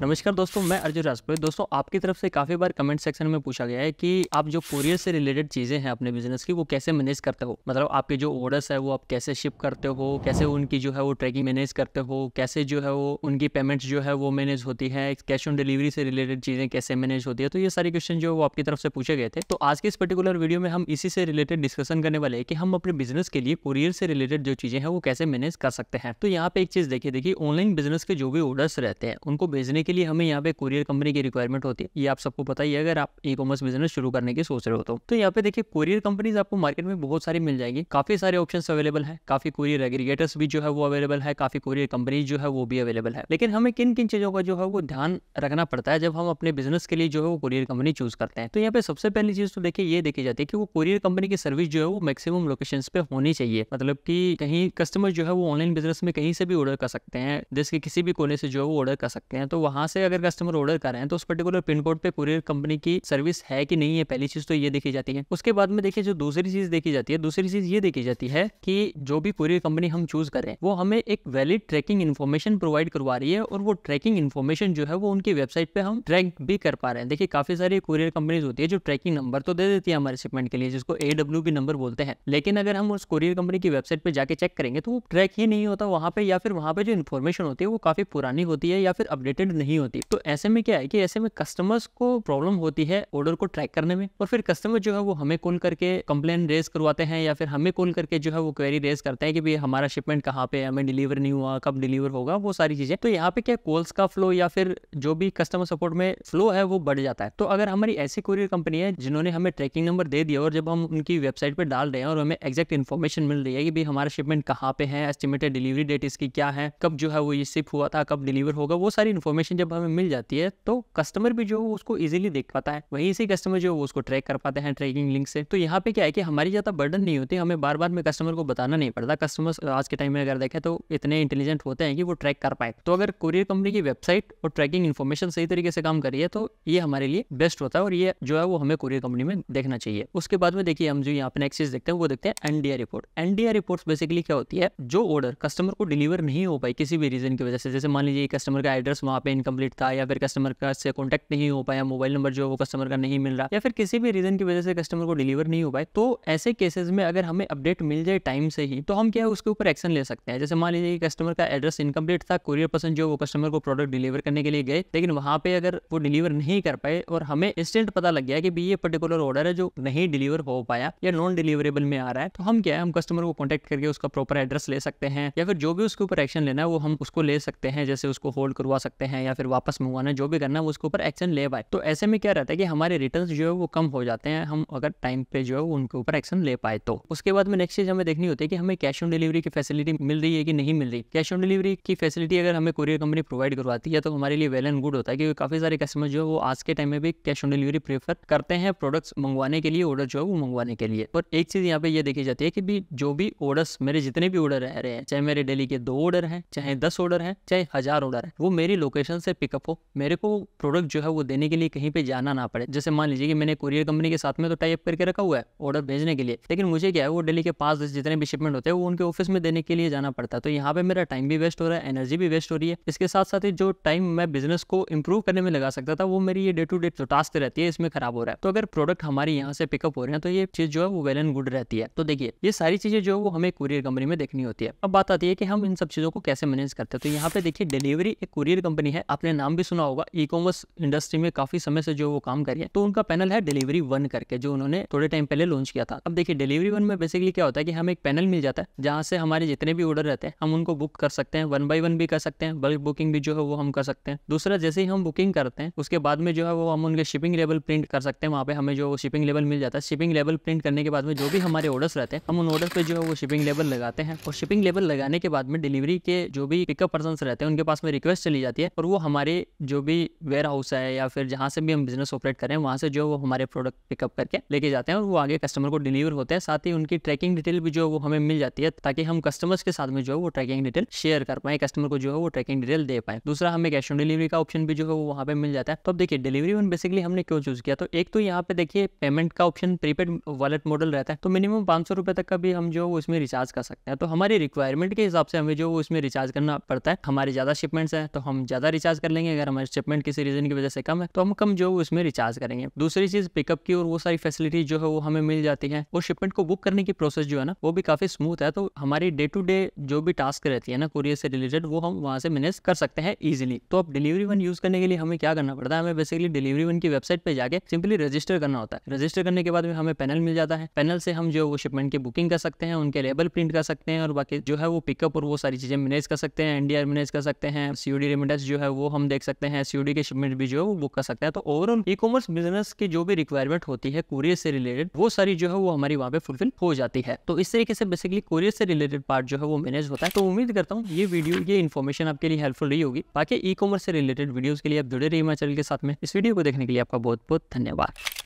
नमस्कार दोस्तों मैं अर्जुन राजपुरोहित दोस्तों आपकी तरफ से काफ़ी बार कमेंट सेक्शन में पूछा गया है कि आप जो कुरियर से रिलेटेड चीज़ें हैं अपने बिजनेस की वो कैसे मैनेज करते हो मतलब आपके जो ऑर्डर्स है वो आप कैसे शिप करते हो कैसे उनकी जो है वो ट्रैकिंग मैनेज करते हो कैसे जो है वो उनकी पेमेंट्स जो है वो मैनेज होती है कैश ऑन डिलीवरी से रिलेटेड चीज़ें कैसे मैनेज होती है तो ये सारे क्वेश्चन जो है वो आपकी तरफ से पूछे गए थे तो आज के इस पर्टिकुलर वीडियो में हम इसी से रिलेटेड डिस्कशन करने वाले हैं कि हम अपने बिजनेस के लिए कोरियर से रिलेटेड जो चीज़ें हैं वो कैसे मैनेज कर सकते हैं तो यहाँ पे एक चीज़ देखिए देखिए ऑनलाइन बिजनेस के जो भी ऑर्डर्स रहते हैं उनको भेजने के लिए हमें यहाँ पे कुरियर कंपनी की रिक्वायरमेंट होती है ये आप सबको पता ही है अगर आप ई कॉमर्स बिजनेस शुरू करने की सोच रहे हो तो, तो यहाँ पे देखिए कोरियर कंपनीज आपको मार्केट में बहुत सारी मिल जाएगी काफी सारे ऑप्शन अवेलेबल है काफी कुरियर एग्रीगेटर्स भी जो है वो अवेलेबल है काफी कुरियर कंपनीज जो है वो भी अवेलेबल है लेकिन हमें किन किन चीजों का जो है वो ध्यान रखना पड़ता है जब हम अपने बिजनेस के लिए जो है वो कुरियर कंपनी चूज करते हैं तो यहाँ पे सबसे पहली चीज तो देखिए ये देखी जाती है कि वो कुरियर कंपनी की सर्विस जो है वो मैक्सिमम लोकेशन पे होनी चाहिए मतलब की कहीं कस्टमर जो है वो ऑनलाइन बिजनेस में कहीं से भी ऑर्डर कर सकते हैं देश के किसी भी कोने से जो है वो ऑर्डर कर सकते हैं तो वहाँ वहाँ से अगर कस्टमर ऑर्डर कर रहे हैं तो उस पर्टिकुलर पिन कोड पे कुरियर कंपनी की सर्विस है कि नहीं है पहली चीज तो ये देखी जाती है उसके बाद में देखिए जो दूसरी चीज देखी जाती है दूसरी चीज ये देखी जाती है कि जो भी कुरियर कंपनी हम चूज करें वो हमें एक वैलिड ट्रैकिंग इन्फॉर्मेशन प्रोवाइड करवा रही है और वो ट्रैकिंग इन्फॉर्मेशन जो है वो उनकी वेबसाइट पे हम ट्रैक भी कर पा रहे हैं देखिए काफी सारी कुरियर कंपनीज होती है जो ट्रैकिंग नंबर तो दे देती है हमारे शिपमेंट के लिए जिसको ए डब्ल्यू बी नंबर बोलते हैं लेकिन अगर हम उस कुरियर कंपनी की वेबसाइट पर जाके चेक करेंगे तो वो ट्रैक ही नहीं होता वहाँ पे या फिर वहाँ पे जो इन्फॉर्मेशन होती है वो काफी पुरानी होती है या फिर अपडेटेड नहीं नहीं होती तो ऐसे में क्या है कि ऐसे में कस्टमर्स को प्रॉब्लम होती है ऑर्डर को ट्रैक करने में और फिर कस्टमर जो है वो हमें कॉल करके कंप्लेन रेज करवाते हैं या फिर हमें कॉल करके जो है वो क्वेरी रेज करते हैं कि भाई हमारा शिपमेंट कहाँ पे हमें डिलीवर नहीं हुआ कब डिलीवर होगा वो सारी चीजें तो यहाँ पे क्या कॉल्स का फ्लो या फिर जो भी कस्टमर सपोर्ट में फ्लो है वो बढ़ जाता है तो अगर हमारी ऐसी कुरियर कंपनी है जिन्होंने हमें ट्रैकिंग नंबर दे दिया और जब हम उनकी वेबसाइट पर डाल रहे हैं और हमें एग्जैक्ट इन्फॉर्मेशन मिल रही है कि भाई हमारा शिपमेंट कहाँ पे है एस्टिमेटेड डिलीवरी डेट इसकी क्या है कब जो है वो ये शिप हुआ था कब डिलीवर होगा वो सारी इन्फॉर्मेशन जब हमें मिल जाती है तो कस्टमर भी जो है उसको इजीली देख पाता है वहीं से कस्टमर जो है उसको ट्रैक कर पाते हैं ट्रैकिंग लिंक से तो यहाँ पे क्या है कि हमारी ज़्यादा बर्डन नहीं होती हमें बार बार में कस्टमर को बताना नहीं पड़ता कस्टमर आज के टाइम में अगर देखें तो इतने इंटेलिजेंट होते हैं कि वो ट्रैक कर पाए तो अगर कुरियर कंपनी की वेबसाइट और ट्रैकिंग इन्फॉर्मेशन सही तरीके से काम करिए तो ये हमारे लिए बेस्ट होता है और ये जो है वो हमें कुरियर कंपनी में देखना चाहिए उसके बाद में देखिए हम जो यहाँ पे नेक्स्ट चीज देखते हैं वो देखते हैं NDR report NDR report basically क्या होती है जो ऑर्डर कस्टमर को डिलीवर नहीं हो पाई किसी भी रीजन की वजह से जैसे मान लीजिए कस्टमर का एड्रेस वहाँ पे इनका इनकम्प्लीट था या फिर कस्टमर का से कॉन्टेक्ट नहीं हो पाया मोबाइल नंबर जो वो कस्टमर का नहीं मिल रहा या फिर किसी भी रीज़न की वजह से कस्टमर को डिलीवर नहीं हो पाए तो ऐसे केसेज में अगर हमें अपडेट मिल जाए टाइम से ही तो हम क्या है उसके ऊपर एक्शन ले सकते हैं जैसे मान लीजिए कि कस्टमर का एड्रेस इनकम्प्लीट था कुरियर पर्सन जो वो कस्टमर को प्रोडक्ट डिलीवर करने के लिए गए लेकिन वहाँ पे अगर वो डिलीवर नहीं कर पाए और हमें इंस्टेंट पता लग गया कि ये पर्टिकुलर ऑर्डर है जो नहीं डिलीवर हो पाया या नॉन डिलीवरेबल में आ रहा है तो हम क्या है हम कस्टमर को कॉन्टेक्ट करके उसका प्रॉपर एड्रेस ले सकते हैं या फिर जो भी उसके ऊपर एक्शन लेना है वो हम उसको ले सकते हैं जैसे उसको होल्ड करवा सकते हैं या फिर वापस मंगवाना जो भी करना है उसके ऊपर एक्शन ले पाए तो ऐसे में क्या रहता है कि हमारे रिटर्न जो है वो कम हो जाते हैं हम अगर टाइम पे जो है उनके ऊपर एक्शन ले पाए तो उसके बाद में नेक्स्ट चीज हमें देखनी होती है कि हमें कैश ऑन डिलीवरी की फैसिलिटी मिल रही है कि नहीं मिल रही कैश ऑन डिलीवरी की फैसिलिटी अगर हमें कोरियर कंपनी प्रोवाइड करवाती है तो हमारे लिए वेल एंड गुड होता है क्योंकि काफी सारे कस्टमर जो है वो आज के टाइम में भी कैश ऑन डिलीवरी प्रेफर करते हैं प्रोडक्ट्स मंगवाने के लिए ऑर्डर जो है वो मंगवाने के लिए पर एक चीज यहाँ पे ये देखी जाती है कि भी जो भी ऑर्डर्स मेरे जितने भी ऑर्डर रह रहे हैं चाहे मेरे डेली के दो ऑर्डर हैं चाहे दस ऑर्डर हैं चाहे हजार ऑर्डर है वो मेरी लोकेशन अमेजोन से पिकअप हो मेरे को प्रोडक्ट जो है वो देने के लिए कहीं पे जाना ना पड़े जैसे मान लीजिए कि मैंने कुरियर कंपनी के साथ में तो टाइप करके रखा हुआ है ऑर्डर भेजने के लिए लेकिन मुझे क्या है वो डेली के पास जितने भी शिपमेंट होते हैं वो उनके ऑफिस में देने के लिए जाना पड़ता है तो यहाँ पे मेरा टाइम भी वेस्ट हो रहा है एनर्जी भी वेस्ट हो रही है इसके साथ साथ ही जो टाइम मैं बिजनेस को इम्प्रूव करने में लगा सकता था वो मेरी ये डे टू डे टास्क रहती है इसमें खराब हो रहा है तो अगर प्रोडक्ट हमारे यहाँ से पिकअप हो रहे हैं तो ये चीज जो है वो वेल एंड गुड रहती है तो देखिए ये सारी चीजें जो वो हमें कुरियर कंपनी में देखनी होती है अब बात आती है कि हम इन सब चीजों को कैसे मैनेज करते हैं तो यहाँ पे देखिए डिलीवरी एक कुरियर कंपनी है आपने नाम भी सुना होगा ई कॉमर्स इंडस्ट्री में काफी समय से जो वो काम करी है तो उनका पैनल है डिलीवरी वन करके जो उन्होंने थोड़े टाइम पहले लॉन्च किया था अब देखिए डिलीवरी वन में बेसिकली क्या होता है कि हमें एक पैनल मिल जाता है जहाँ से हमारे जितने भी ऑर्डर रहते हैं हम उनको बुक कर सकते हैं वन बाई वन भी कर सकते हैं बल्क बुकिंग भी जो है वो हम कर सकते हैं दूसरा जैसे ही हम बुकिंग करते हैं उसके बाद में जो है वो हम उनके शिपिंग लेवल प्रिंट कर सकते हैं वहाँ पे हमें जो शिपिंग लेवल मिल जाता है शिपिंग लेवल प्रिंट करने के बाद में जो भी हमारे ऑर्डर्स रहते हैं हम उन ऑर्डर पे जो है वो शिपिंग लेवल लगाते हैं और शिपिंग लेवल लगाने के बाद में डिलीवरी के जो भी पिकअप पर्सन रहते हैं उनके पास में रिक्वेस्ट चली जाती है और वो हमारे जो भी वेयर हाउस है या फिर जहाँ से भी हम बिजनेस ऑपरेट करें वहाँ से जो वो हमारे प्रोडक्ट पिकअप करके लेके जाते हैं और वो आगे कस्टमर को डिलीवर होते हैं साथ ही उनकी ट्रैकिंग डिटेल भी जो वो हमें मिल जाती है ताकि हम कस्टमर्स के साथ में जो है वो ट्रैकिंग डिटेल शेयर कर पाए कस्टमर को जो है वो ट्रैकिंग डिटेल दे पाए दूसरा हमें कैश ऑन डिलीवरी का ऑप्शन भी जो है वो वहाँ पे मिल जाता है तो अब देखिए डिलीवरी वन बेसिकली हमने क्यों चूज किया तो एक तो यहाँ पे देखिए पेमेंट का ऑप्शन प्रीपेड वॉलेट मॉडल रहता है तो मिनिमम पांच सौ तक का भी हम जो है रिचार्ज कर सकते हैं तो हमारी रिक्वायरमेंट के हिसाब से हमें जो उसमें रिचार्ज करना पड़ता है हमारे ज़्यादा शिपमेंट्स हैं तो हम ज़्यादा रिचार्ज रिचार्ज कर लेंगे अगर हमारे शिपमेंट किसी रीज़न की वजह से कम है तो हम कम जो उसमें रिचार्ज करेंगे दूसरी चीज़ पिकअप की और वो सारी फैसिलिटी जो है वो हमें मिल जाती है और शिपमेंट को बुक करने की प्रोसेस जो है ना वो भी काफ़ी स्मूथ है तो हमारी डे टू डे जो भी टास्क रहती है ना कुरियर से रिलेटेड वो हम वहाँ से मैनेज कर सकते हैं इजिली तो अब डिलीवरी वन यूज़ करने के लिए हमें क्या करना पड़ता है हमें बेसिकली डिलीवरी वन की वेबसाइट पर जाकर सिंपली रजिस्टर करना होता है रजिस्टर करने के बाद में हमें पैनल मिल जाता है पैनल से हम जो वो शिपमेंट की बुकिंग कर सकते हैं उनके लेबल प्रिंट कर सकते हैं और बाकी जो है वो पिकअप और वो सारी चीज़ें मैनेज कर सकते हैं एनडीआर मैनेज कर सकते हैं सीओडी रिमिटेंस जो है वो हम देख सकते हैं एस के शिपमेंट भी जो है वो बुक कर सकते हैं तो ओवरऑल ई कॉमर्स बिजनेस की जो भी रिक्वायरमेंट होती है कुरियर से रिलेटेड वो सारी जो है वो हमारी वहाँ पे फुलफिल हो जाती है तो इस तरीके से बेसिकली कुरियर से रिलेटेड पार्ट जो है वो मैनेज होता है तो उम्मीद करता हूँ ये वीडियो ये इन्फॉर्मेशन आपके लिए हेल्पफुल रही होगी बाकी ई कॉमर्स से रिलेटेड वीडियोज के लिए आप जुड़े रही हिमाचल के साथ में इस वीडियो को देखने के लिए आपका बहुत बहुत धन्यवाद